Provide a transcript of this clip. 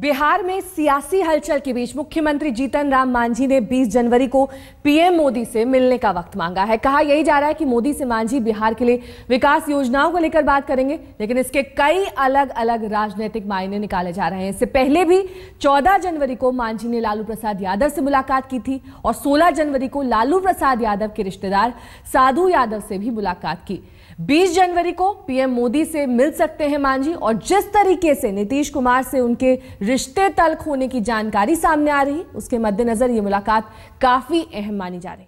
बिहार में सियासी हलचल के बीच मुख्यमंत्री जीतन राम मांझी ने 20 जनवरी को पीएम मोदी से मिलने का वक्त मांगा है कहा यही जा रहा है कि मोदी से मांझी बिहार के लिए विकास योजनाओं को लेकर बात करेंगे लेकिन इसके कई अलग अलग राजनीतिक मायने निकाले जा रहे हैं इससे पहले भी 14 जनवरी को मांझी ने लालू प्रसाद यादव से मुलाकात की थी और सोलह जनवरी को लालू प्रसाद यादव के रिश्तेदार साधु यादव से भी मुलाकात की 20 जनवरी को पीएम मोदी से मिल सकते हैं मांझी और जिस तरीके से नीतीश कुमार से उनके रिश्ते तलख होने की जानकारी सामने आ रही उसके मद्देनजर ये मुलाकात काफी अहम मानी जा रही